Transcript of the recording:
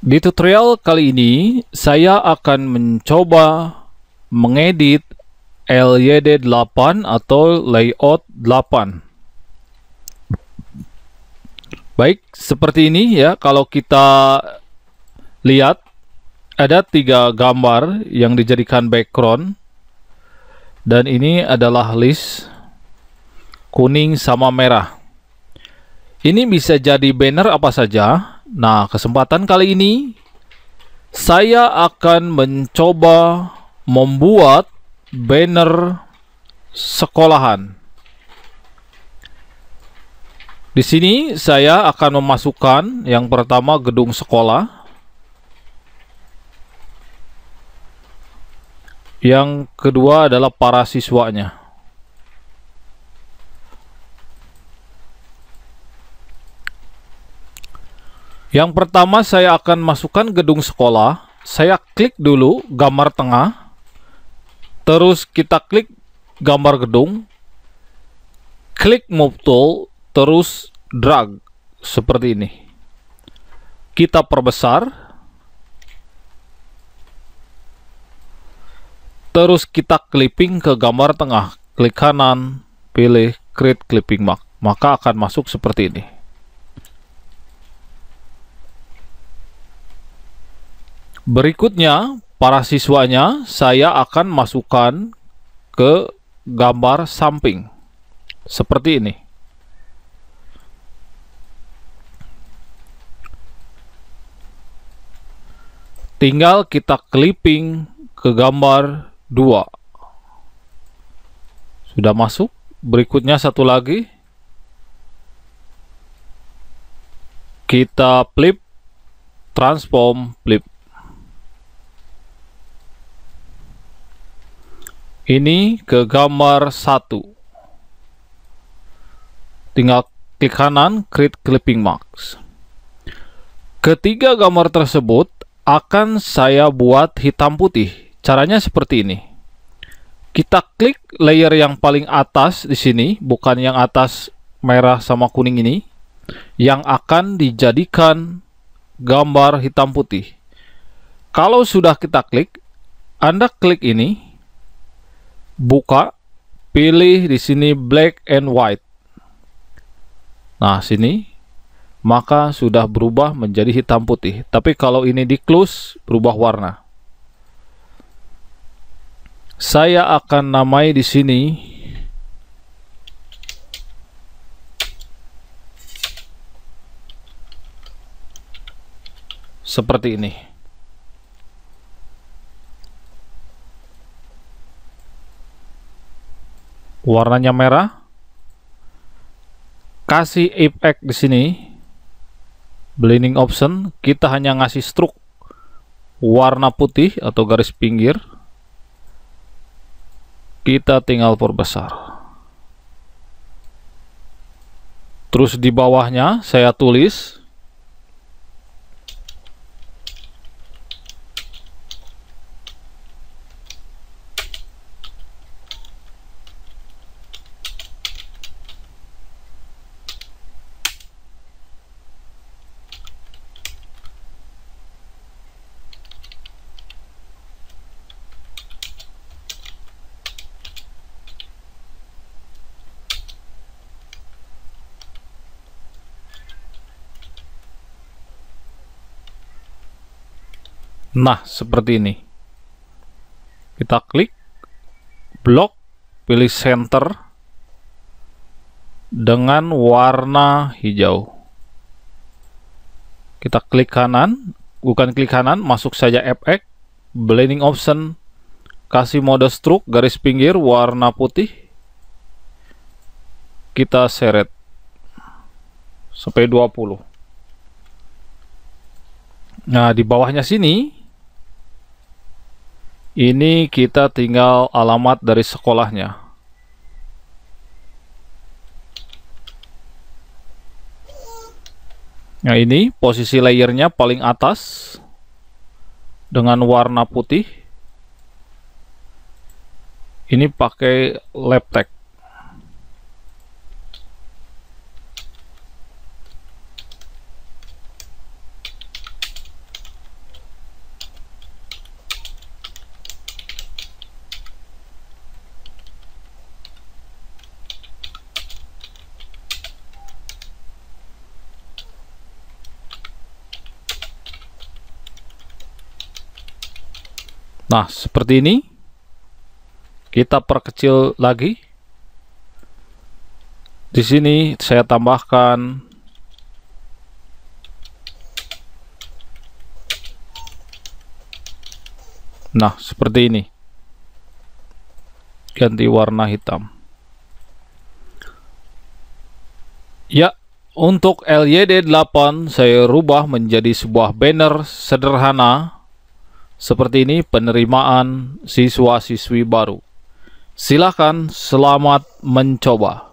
Di tutorial kali ini, saya akan mencoba mengedit LYD8 atau layout 8. Baik, seperti ini ya. Kalau kita lihat, ada tiga gambar yang dijadikan background. Dan ini adalah list kuning sama merah. Ini bisa jadi banner apa saja, Nah, kesempatan kali ini saya akan mencoba membuat banner sekolahan. Di sini saya akan memasukkan yang pertama gedung sekolah. Yang kedua adalah para siswanya. Yang pertama saya akan masukkan gedung sekolah. Saya klik dulu gambar tengah. Terus kita klik gambar gedung. Klik move tool, terus drag seperti ini. Kita perbesar. Terus kita clipping ke gambar tengah. Klik kanan, pilih create clipping mark. Maka akan masuk seperti ini. Berikutnya, para siswanya saya akan masukkan ke gambar samping. Seperti ini. Tinggal kita clipping ke gambar 2. Sudah masuk. Berikutnya satu lagi. Kita flip transform flip ini ke gambar 1 tinggal klik kanan create clipping mask ketiga gambar tersebut akan saya buat hitam putih caranya seperti ini kita klik layer yang paling atas di sini bukan yang atas merah sama kuning ini yang akan dijadikan gambar hitam putih kalau sudah kita klik Anda klik ini buka, pilih di sini black and white. Nah, sini maka sudah berubah menjadi hitam putih. Tapi kalau ini di close berubah warna. Saya akan namai di sini seperti ini. warnanya merah kasih effect di sini blending option kita hanya ngasih stroke warna putih atau garis pinggir kita tinggal perbesar terus di bawahnya saya tulis Nah, seperti ini. Kita klik blok, pilih center dengan warna hijau. Kita klik kanan, bukan klik kanan, masuk saja FX, blending option, kasih mode stroke, garis pinggir, warna putih. Kita seret sampai 20. Nah, di bawahnya sini ini kita tinggal alamat dari sekolahnya. Nah ini posisi layernya paling atas dengan warna putih. Ini pakai laptek. Nah, seperti ini. Kita perkecil lagi. Di sini saya tambahkan Nah, seperti ini. Ganti warna hitam. Ya, untuk LYD8 saya rubah menjadi sebuah banner sederhana seperti ini penerimaan siswa-siswi baru. Silakan selamat mencoba.